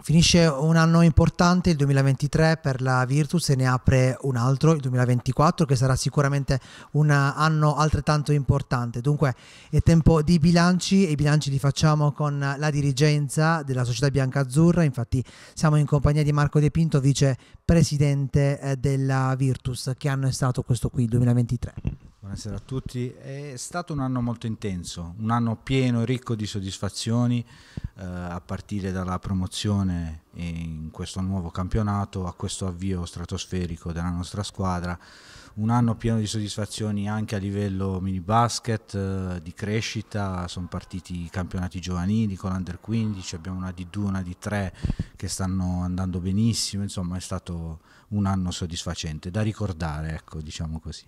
Finisce un anno importante, il 2023 per la Virtus e ne apre un altro, il 2024, che sarà sicuramente un anno altrettanto importante. Dunque è tempo di bilanci e i bilanci li facciamo con la dirigenza della società biancazzurra, infatti siamo in compagnia di Marco De Pinto, vicepresidente eh, della Virtus. Che anno è stato questo qui, il 2023? Buonasera a tutti, è stato un anno molto intenso, un anno pieno e ricco di soddisfazioni eh, a partire dalla promozione in questo nuovo campionato a questo avvio stratosferico della nostra squadra, un anno pieno di soddisfazioni anche a livello mini basket, eh, di crescita, sono partiti i campionati giovanili con l'Under 15, abbiamo una D2, una D3 che stanno andando benissimo, insomma è stato un anno soddisfacente da ricordare, ecco, diciamo così.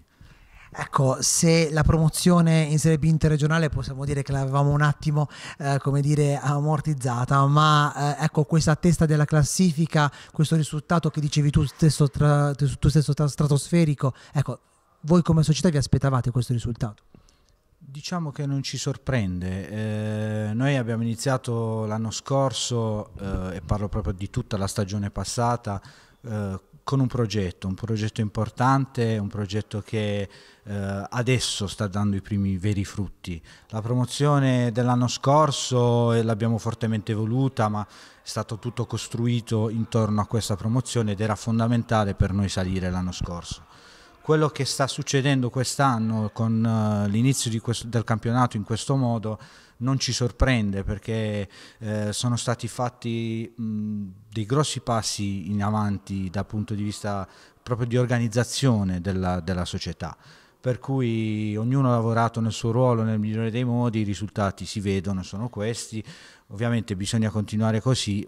Ecco, se la promozione in Serie B interregionale possiamo dire che l'avevamo un attimo, eh, come dire, ammortizzata, ma eh, ecco questa testa della classifica, questo risultato che dicevi tu stesso, tra, tu stesso tra, stratosferico, ecco, voi come società vi aspettavate questo risultato? Diciamo che non ci sorprende. Eh, noi abbiamo iniziato l'anno scorso, eh, e parlo proprio di tutta la stagione passata, eh, con un progetto, un progetto importante, un progetto che eh, adesso sta dando i primi veri frutti. La promozione dell'anno scorso eh, l'abbiamo fortemente voluta, ma è stato tutto costruito intorno a questa promozione ed era fondamentale per noi salire l'anno scorso quello che sta succedendo quest'anno con uh, l'inizio del campionato in questo modo non ci sorprende perché eh, sono stati fatti mh, dei grossi passi in avanti dal punto di vista proprio di organizzazione della, della società per cui ognuno ha lavorato nel suo ruolo nel migliore dei modi, i risultati si vedono, sono questi, ovviamente bisogna continuare così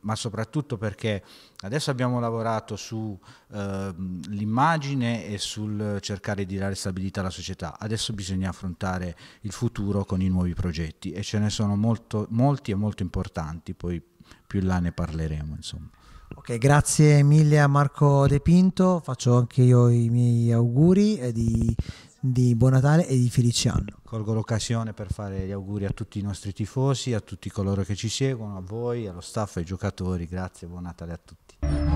ma soprattutto perché adesso abbiamo lavorato sull'immagine ehm, eh, e sul cercare di dare stabilità alla società, adesso bisogna affrontare il futuro con i nuovi progetti e ce ne sono molto, molti e molto importanti, poi più in là ne parleremo insomma. Ok, grazie mille a Marco De Pinto, faccio anche io i miei auguri di, di Buon Natale e di Felice Anno. Colgo l'occasione per fare gli auguri a tutti i nostri tifosi, a tutti coloro che ci seguono, a voi, allo staff, ai giocatori. Grazie, buon Natale a tutti.